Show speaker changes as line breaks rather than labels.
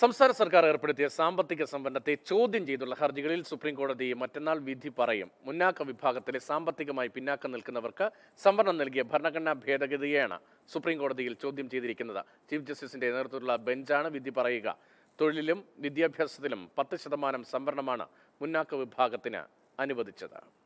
സംസ്ഥാന സർക്കാർ ഏർപ്പെടുത്തിയ സാമ്പത്തിക സംവരണത്തെ ചോദ്യം ചെയ്തുള്ള ഹർജികളിൽ സുപ്രീം കോടതി മറ്റന്നാൾ വിധി പറയും മുന്നാക്ക വിഭാഗത്തിലെ സാമ്പത്തികമായി പിന്നാക്കം നിൽക്കുന്നവർക്ക് സംവരണം നൽകിയ ഭരണഘടനാ ഭേദഗതിയാണ് സുപ്രീം കോടതിയിൽ ചോദ്യം ചെയ്തിരിക്കുന്നത് ചീഫ് ജസ്റ്റിസിന്റെ നേതൃത്വത്തിലുള്ള ബെഞ്ചാണ് വിധി പറയുക തൊഴിലിലും വിദ്യാഭ്യാസത്തിലും പത്ത് ശതമാനം സംവരണമാണ് മുന്നാക്ക വിഭാഗത്തിന് അനുവദിച്ചത്